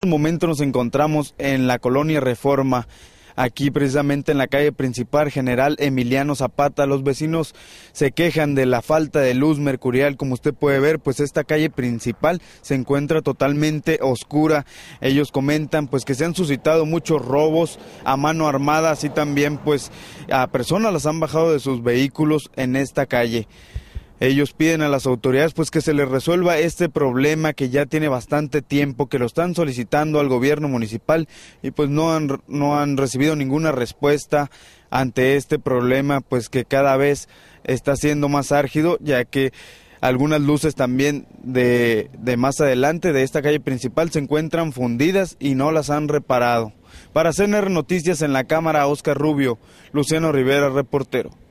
este momento nos encontramos en la colonia Reforma, aquí precisamente en la calle principal General Emiliano Zapata. Los vecinos se quejan de la falta de luz mercurial, como usted puede ver, pues esta calle principal se encuentra totalmente oscura. Ellos comentan pues que se han suscitado muchos robos a mano armada, así también pues a personas las han bajado de sus vehículos en esta calle. Ellos piden a las autoridades pues que se les resuelva este problema que ya tiene bastante tiempo, que lo están solicitando al gobierno municipal y pues no han, no han recibido ninguna respuesta ante este problema pues que cada vez está siendo más árgido ya que algunas luces también de, de más adelante de esta calle principal se encuentran fundidas y no las han reparado. Para CNR Noticias en la cámara, Oscar Rubio, Luciano Rivera, reportero.